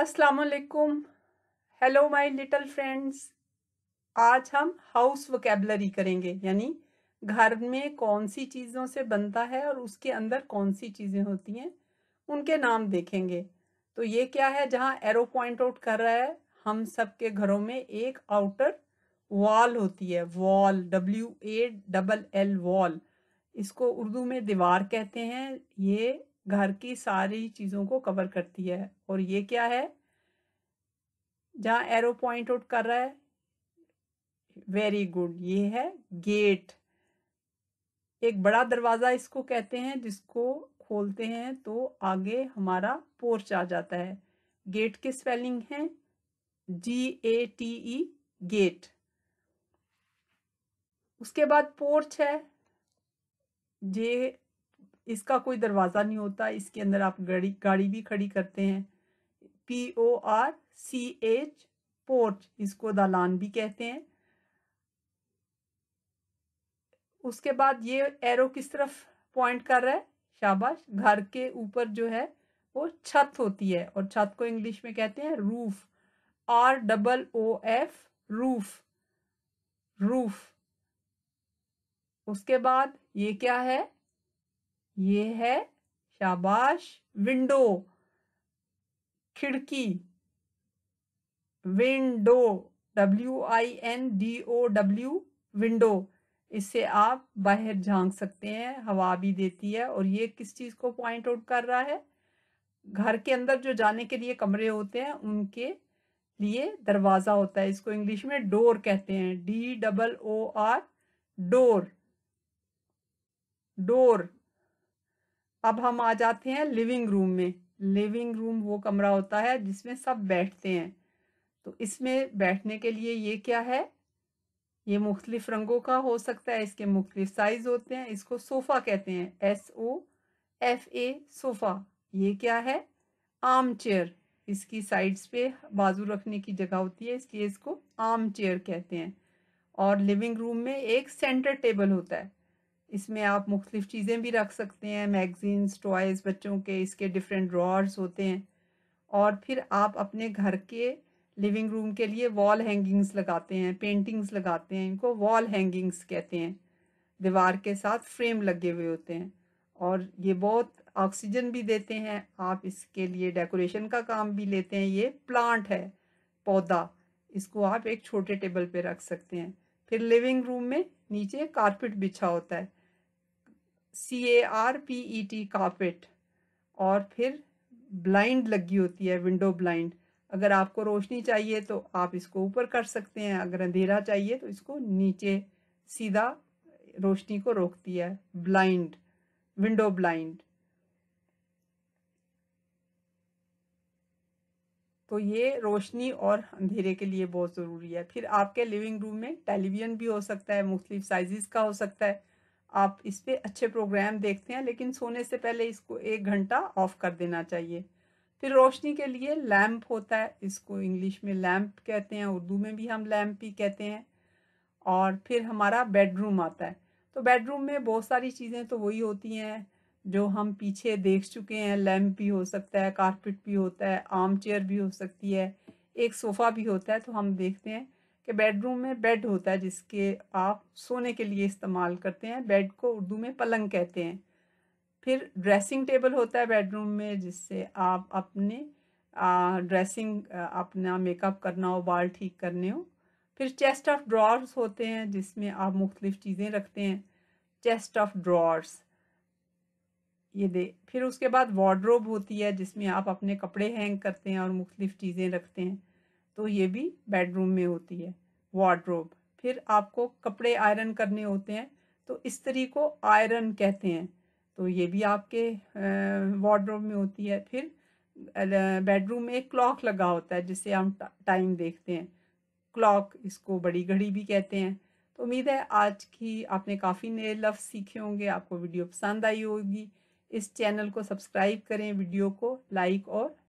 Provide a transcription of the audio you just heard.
अस्सलाम हेलो माई little friends आज हम हाउस वोकेबलरी करेंगे यानी घर में कौन सी चीज़ों से बनता है और उसके अंदर कौन सी चीज़ें होती हैं उनके नाम देखेंगे तो ये क्या है जहाँ एरो पॉइंट आउट कर रहा है हम सब के घरों में एक आउटर वॉल होती है wall W A double L wall इसको उर्दू में दीवार कहते हैं ये घर की सारी चीज़ों को कवर करती है और ये क्या है जहाँ एरो पॉइंट आउट कर रहा है वेरी गुड ये है गेट एक बड़ा दरवाज़ा इसको कहते हैं जिसको खोलते हैं तो आगे हमारा पोर्च आ जाता है गेट की स्पेलिंग है जी ए टी ई गेट उसके बाद पोर्च है जे इसका कोई दरवाज़ा नहीं होता इसके अंदर आप गाड़ी गाड़ी भी खड़ी करते हैं P O R C H porch इसको दालान भी कहते हैं उसके बाद ये एरो किस तरफ पॉइंट कर रहा है शाबाश घर के ऊपर जो है वो छत होती है और छत को इंग्लिश में कहते हैं roof R double O F roof roof उसके बाद ये क्या है ये है शाबाश विंडो खिड़की window W I N D O W window इससे आप बाहर झांक सकते हैं हवा भी देती है और ये किस चीज़ को पॉइंट आउट कर रहा है घर के अंदर जो जाने के लिए कमरे होते हैं उनके लिए दरवाज़ा होता है इसको इंग्लिश में डोर कहते हैं D double O R door door अब हम आ जाते हैं लिविंग रूम में लिविंग रूम वो कमरा होता है जिसमें सब बैठते हैं तो इसमें बैठने के लिए ये क्या है ये मुख्तलिफ रंगों का हो सकता है इसके मुख्तलिफ साइज होते हैं इसको सोफ़ा कहते हैं S O F A sofa ये क्या है आम चेयर इसकी साइड्स पे बाजू रखने की जगह होती है इसलिए इसको आम चेयर कहते हैं और लिविंग रूम में एक सेंटर टेबल होता है इसमें आप मुख्तलिफ़ चीज़ें भी रख सकते हैं मैगज़ीन्स टॉयज़ बच्चों के इसके डिफरेंट ड्रॉर्स होते हैं और फिर आप अपने घर के लिविंग रूम के लिए वॉल हैंगिंग्स लगाते हैं पेंटिंग्स लगाते हैं इनको वॉल हैंगिंग्स कहते हैं दीवार के साथ फ्रेम लगे हुए होते हैं और ये बहुत ऑक्सीजन भी देते हैं आप इसके लिए डेकोरेशन का काम भी लेते हैं ये प्लांट है पौधा इसको आप एक छोटे टेबल पे रख सकते हैं फिर लिविंग रूम में नीचे कारपेट बिछा होता है C A R P E T carpet और फिर ब्लाइंड लगी होती है विंडो ब्लाइंड अगर आपको रोशनी चाहिए तो आप इसको ऊपर कर सकते हैं अगर अंधेरा चाहिए तो इसको नीचे सीधा रोशनी को रोकती है ब्लाइंड विंडो ब्लाइंड तो ये रोशनी और अंधेरे के लिए बहुत ज़रूरी है फिर आपके लिविंग रूम में टेलीविज़न भी हो सकता है मुख्तलिफ साइज़ का हो सकता है आप इस पर अच्छे प्रोग्राम देखते हैं लेकिन सोने से पहले इसको एक घंटा ऑफ कर देना चाहिए फिर रोशनी के लिए लैम्प होता है इसको इंग्लिश में लैम्प कहते हैं उर्दू में भी हम लैम्प ही कहते हैं और फिर हमारा बेडरूम आता है तो बेडरूम में बहुत सारी चीज़ें तो वही होती हैं जो हम पीछे देख चुके हैं लैम्प भी हो सकता है कारपेट भी होता है आर्म चेयर भी हो सकती है एक सोफ़ा भी होता है तो हम देखते हैं कि बेडरूम में बेड होता है जिसके आप सोने के लिए इस्तेमाल करते हैं बेड को उर्दू में पलंग कहते हैं फिर ड्रेसिंग टेबल होता है बेडरूम में जिससे आप अपने आ, ड्रेसिंग आ, अपना मेकअप करना हो बाल ठीक करने हो फिर चेस्ट ऑफ ड्रॉर्स होते हैं जिसमें आप मुख्तलिफ़ चीज़ें रखते हैं चेस्ट ऑफ ड्रॉर्स ये दे फिर उसके बाद वार्ड्रोब होती है जिसमें आप अपने कपड़े हैंग करते हैं और मुख्तलिफ़ चीज़ें रखते हैं तो ये भी बेडरूम में होती है वार्ड्रोब फिर आपको कपड़े आयरन करने होते हैं तो इस्त्री को आयरन कहते हैं तो ये भी आपके वार्ड्रोब में होती है फिर बेडरूम में एक क्लॉक लगा होता है जिससे हम टाइम देखते हैं क्लॉक इसको बड़ी घड़ी भी कहते हैं तो उम्मीद है आज की आपने काफ़ी नए लफ्ज़ सीखे होंगे आपको वीडियो पसंद आई होगी इस चैनल को सब्सक्राइब करें वीडियो को लाइक और